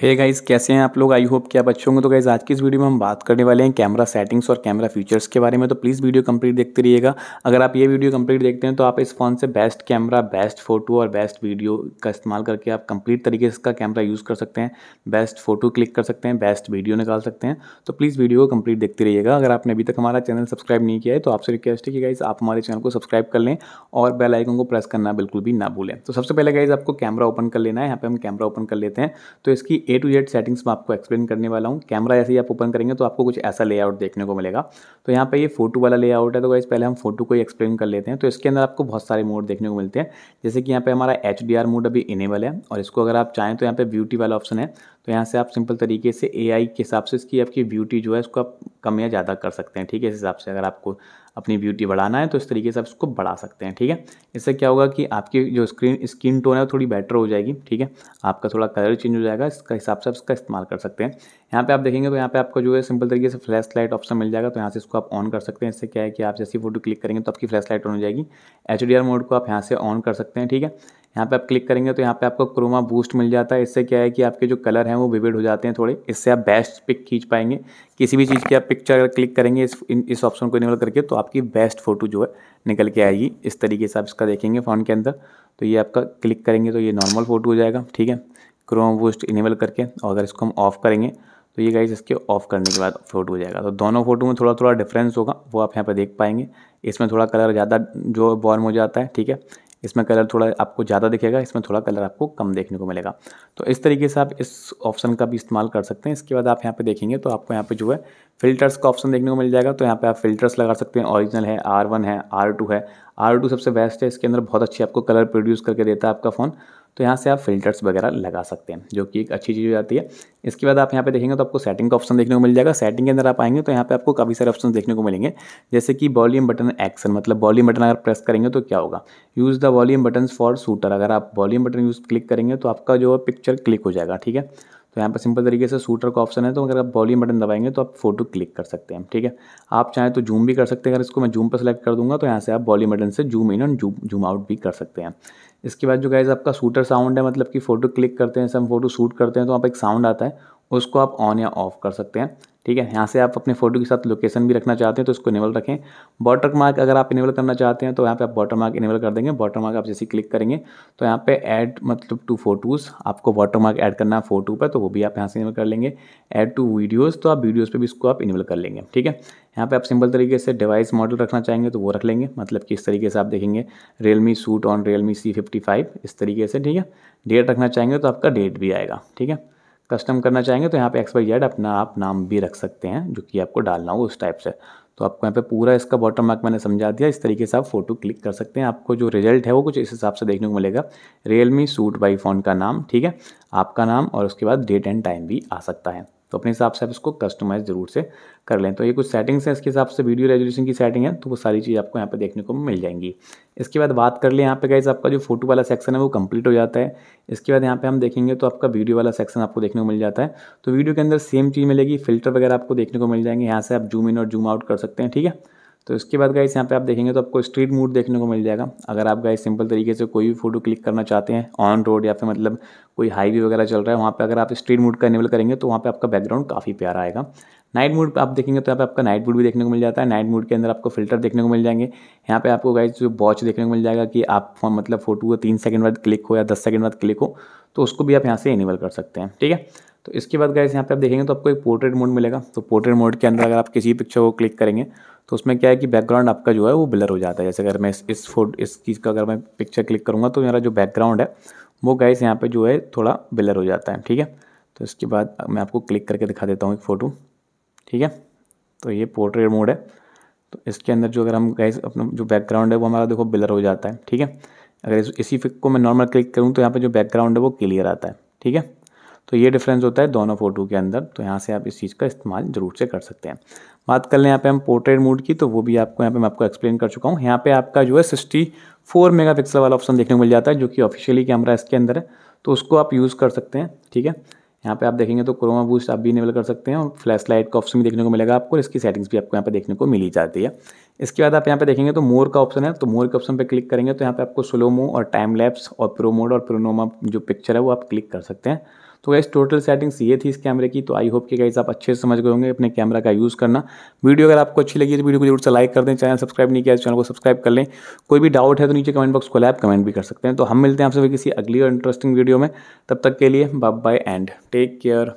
hey guys कैसे हैं आप लोग आई होप कि आप अच्छे होंगे तो गाइज़ आज की इस वीडियो में हम बात करने वाले हैं कैमरा सेटिंग्स और कैमरा फीचर्स के बारे में तो प्लीज़ वीडियो कंप्लीट देखते रहिएगा अगर आप ये वीडियो कंप्लीट देखते हैं तो आप इस फ़ोन से बेस्ट कैमरा बेस्ट फोटो और बेस्ट वीडियो का इस्तेमाल करके आप कंप्लीट तरीके से इसका कैमरा यूज़ कर सकते हैं बेस्ट फोटो क्लिक कर सकते हैं बेस्ट वीडियो निकाल सकते हैं तो प्लीज़ वीडियो को कंप्लीट देखते रहिएगा अगर आपने अभी तक हमारा चैनल सब्सक्राइब नहीं किया है तो आपसे रिक्वेस्ट है कि गाइज़ आप हमारे चैनल को सब्सक्राइब कर लें और बेल आइकन को प्रेस करना बिल्कुल भी ना भूलें तो सबसे पहले गाइज़ आपको कैमरा ओपन कर लेना है यहाँ पर हम कैमरा ओपन कर लेते हैं तो इसकी ए टू जेड सेटिंग्स मैं आपको एक्सप्लेन करने वाला हूँ कैमरा ऐसे ही आप ओपन करेंगे तो आपको कुछ ऐसा लेआउट देखने को मिलेगा तो यहाँ पे ये फोटो वाला लेआउट है तो गाइज पहले हम फोटो को ही एक्सप्लेन कर लेते हैं तो इसके अंदर आपको बहुत सारे मोड देखने को मिलते हैं जैसे कि यहाँ पे हमारा एच मोड अभी इनेबल है और इसको अगर आप चाहें तो यहाँ पे ब्यूटी वाला ऑप्शन है तो यहाँ से आप सिंपल तरीके से ए के हिसाब से इसकी आपकी ब्यूटी जो है उसको आप कम या ज़्यादा कर सकते हैं ठीक है इस हिसाब से अगर आपको अपनी ब्यूटी बढ़ाना है तो इस तरीके से आप इसको बढ़ा सकते हैं ठीक है इससे क्या होगा कि आपकी जो स्क्रीन स्किन टोन है वो थोड़ी बेटर हो जाएगी ठीक है आपका थोड़ा कलर चेंज हो जाएगा इसका हिसाब से आप इसका इस्तेमाल कर सकते हैं यहाँ पे आप देखेंगे तो यहाँ पे आपको जो है सिंपल तरीके से फ्लैश लाइट ऑप्शन मिल जाएगा तो यहाँ से इसको आप ऑन कर सकते हैं इससे क्या है कि आप जैसी फोटो क्लिक करेंगे तो आपकी फ्लैश लाइट ऑन हो जाएगी एच मोड को आप यहाँ से ऑन कर सकते हैं ठीक है यहाँ पे आप क्लिक करेंगे तो यहाँ पे आपको क्रोमा बूस्ट मिल जाता है इससे क्या है कि आपके जो कलर हैं वो विविड हो जाते हैं थोड़े इससे आप बेस्ट पिक खींच पाएंगे किसी भी चीज़ की आप पिक्चर अगर क्लिक करेंगे इस इस ऑप्शन को इनेबल करके तो आपकी बेस्ट फोटो जो है निकल के आएगी इस तरीके से आप इसका देखेंगे फ़ोन के अंदर तो ये आपका क्लिक करेंगे तो ये नॉर्मल फोटो हो जाएगा ठीक है क्रोमा बूस्ट इनेबल करके और अगर इसको हम ऑफ़ करेंगे तो ये गाइज इसके ऑफ करने के बाद फोटो हो जाएगा तो दोनों फोटो में थोड़ा थोड़ा डिफरेंस होगा वो आप यहाँ पर देख पाएंगे इसमें थोड़ा कलर ज़्यादा जो बॉर्म हो जाता है ठीक है इसमें कलर थोड़ा आपको ज़्यादा दिखेगा इसमें थोड़ा कलर आपको कम देखने को मिलेगा तो इस तरीके से आप इस ऑप्शन का भी इस्तेमाल कर सकते हैं इसके बाद आप यहाँ पर देखेंगे तो आपको यहाँ पर जो है फिल्टर्स का ऑप्शन देखने को मिल जाएगा तो यहाँ पे आप फिल्टर्स लगा सकते हैं ओरिजिनल है आर वन है आर टू है आर टू सबसे बेस्ट है इसके अंदर बहुत अच्छी आपको कलर प्रोड्यूस करके देता है आपका फ़ोन तो यहाँ से आप फिल्टर्स वगैरह लगा सकते हैं जो कि एक अच्छी चीज़ हो जाती है इसके बाद आप यहाँ पे देखेंगे तो आपको सेटिंग का ऑप्शन देखने को मिल जाएगा सेटिंग के अंदर आप आएंगे तो यहाँ पे आपको काफ़ी सारे ऑप्शन देखने को मिलेंगे जैसे कि वॉल्यूम बटन एक्शन मतलब वॉल्यूम बटन अगर प्रेस करेंगे तो क्या होगा use the volume button for shooter अगर आप वॉल्यूम बटन यूज़ क्लिक करेंगे तो आपका जो पिक्चर क्लिक हो जाएगा ठीक है तो यहाँ पर सिंपल तरीके से सूटर का ऑप्शन है तो अगर आप वॉल्यूम बटन दबाएंगे तो आप फोटो क्लिक कर सकते हैं ठीक है आप चाहें तो जूम भी कर सकते हैं अगर इसको मैं जूम पर सेलेक्ट कर दूंगा तो यहाँ से आप वॉल्यूम बटन से जूम इन और जूम जूम आउट भी कर सकते हैं इसके बाद जो गाइज आपका सूटर साउंड है मतलब कि फ़ोटो क्लिक करते हैं हम फोटो शूट करते हैं तो आप एक साउंड आता है उसको आप ऑन या ऑफ कर सकते हैं ठीक है यहाँ से आप अपने फ़ोटो के साथ लोकेशन भी रखना चाहते हैं तो इसको इनेबल रखें बॉटर मार्क अगर आप इनेबल करना चाहते हैं तो यहाँ पे आप वाटर मार्क इनेबल कर देंगे वाटर मार्क आप जैसे क्लिक करेंगे तो यहाँ पे ऐड मतलब टू फोटोज़ आपको वाटर मार्क ऐड करना है फ़ोटो पर तो वो भी आप यहाँ से इनेबल कर लेंगे ऐड टू वीडियोज़ तो आप वीडियोज़ पर भी इसको आप इनेबल कर लेंगे ठीक है यहाँ पे आप सिंपल तरीके से डिवाइस मॉडल रखना चाहेंगे तो वो रख लेंगे मतलब कि इस तरीके से आप देखेंगे Realme suit on Realme C fifty five इस तरीके से ठीक है डेट रखना चाहेंगे तो आपका डेट भी आएगा ठीक है कस्टम करना चाहेंगे तो यहाँ पे एक्स वाई जेड अपना आप नाम भी रख सकते हैं जो कि आपको डालना हो उस टाइप से तो आपको यहाँ पे पूरा इसका बॉटम मार्क मैंने समझा दिया इस तरीके से आप फोटो क्लिक कर सकते हैं आपको जो रिजल्ट है वो कुछ इस हिसाब से देखने को मिलेगा रियलमी सूट बाई फोन का नाम ठीक है आपका नाम और उसके बाद डेट एंड टाइम भी आ सकता है तो अपने हिसाब से आप इसको कस्टमाइज जरूर से कर लें तो ये कुछ सेटिंग्स हैं इसके हिसाब से वीडियो रेजोल्यूशन की सेटिंग है तो वो सारी चीज़ आपको यहाँ पे देखने को मिल जाएंगी इसके बाद बात कर लें यहाँ पे गाइज आपका जो फोटो वाला सेक्शन है वो कंप्लीट हो जाता है इसके बाद यहाँ पे हम देखेंगे तो आपका वीडियो वाला सेक्शन आपको देखने को मिल जाता है तो वीडियो के अंदर सेम चीज़ मिलेगी फिल्टर वगैरह आपको देखने को मिल जाएंगे यहाँ से आप जूम इन और जूम आउट कर सकते हैं ठीक है तो इसके बाद गाइस यहाँ पे आप देखेंगे तो आपको स्ट्रीट मूड देखने को मिल जाएगा अगर आप गाइस सिंपल तरीके से कोई भी फोटो क्लिक करना चाहते हैं ऑन रोड या फिर मतलब कोई हाईवे वगैरह चल रहा है वहाँ पे अगर आप स्ट्रीट मूड का इनेबल करेंगे तो वहाँ पे आपका बैकग्राउंड काफ़ी प्यारा आएगा नाइट मूड आप देखेंगे तो यहाँ पर आपका नाइट मूड भी देखने को मिल जाता है नाइट मूड के अंदर आपको फिल्टर देखने को मिल जाएंगे यहाँ पर आपको गाइस जो वॉच देखने को मिल जाएगा कि आप मतलब फोटो को तीन सेकंड बाद क्लिक हो या दस सेकेंड बाद क्लिक हो तो उसको भी आप यहाँ से इनेबल कर सकते हैं ठीक है तो इसके बाद गाइस यहाँ पे आप देखेंगे तो आपको एक पोर्ट्रेट मोड मिलेगा तो पोर्ट्रेट मोड के अंदर अगर आप किसी पिक्चर को क्लिक करेंगे तो उसमें क्या है कि बैकग्राउंड आपका जो है वो ब्लर हो जाता है जैसे अगर मैं इस इस फोट इस चीज़ का अगर मैं पिक्चर क्लिक करूँगा तो मेरा जो बैकग्राउंड है वो गैस यहाँ पर जो है थोड़ा ब्लर हो जाता है ठीक है तो इसके बाद मैं आपको क्लिक करके दिखा देता हूँ एक फ़ोटो ठीक है तो ये पोर्ट्रेट मोड है तो इसके अंदर जो अगर हम गैस अपना जो बैकग्राउंड है वो हमारा देखो ब्लर हो जाता है ठीक है अगर इस, इसी फिक को मैं नॉर्मल क्लिक करूँ तो यहाँ पर जो बैकग्राउंड है वो क्लियर आता है ठीक है तो ये डिफरेंस होता है दोनों फ़ोटो के अंदर तो यहाँ से आप इस चीज़ का इस्तेमाल ज़रूर से कर सकते हैं बात कर लें यहाँ पे हम पोर्ट्रेट मोड की तो वो भी आपको यहाँ पे मैं आपको एक्सप्लेन कर चुका हूँ यहाँ पे आपका जो है सिक्सटी फोर मेगा पिक्सल वाला ऑप्शन देखने को मिल जाता है जो कि ऑफिशियली कैमरा इसके अंदर है तो उसको आप यूज़ कर सकते हैं ठीक है यहाँ पे आप देखेंगे तो क्रोमा बूस्ट आप भी इनेबल कर सकते हैं और फ्लैश लाइट का ऑप्शन भी देखने को मिलेगा आपको इसकी सेटिंग्स भी आपको यहाँ पे देखने को मिली जाती है इसके बाद आप यहाँ पे देखेंगे तो मोर का ऑप्शन है तो मोर के ऑप्शन पे क्लिक करेंगे तो यहाँ पे आपको स्लोमो और टाइम लैप्स और प्रो मोड और प्रोनोमा जो पिक्चर है वो आप क्लिक कर सकते हैं तो गाइज टोटल सेटिंग्स ये थी इस कैमरे की तो आई होप कि गाइज आप अच्छे से समझ गए होंगे अपने कैमरा का यूज़ करना वीडियो अगर आपको अच्छी लगी तो वीडियो को जरूर से लाइक कर दें चैनल सब्सक्राइब नहीं किया तो चैनल को सब्सक्राइब कर लें कोई भी डाउट है तो नीचे कमेंट बॉक्स को लैप कमेंट भी कर सकते हैं तो हम मिलते हैं आपसे किसी अगली और इंटरेस्टिंग वीडियो में तब तक के लिए bye bye and take care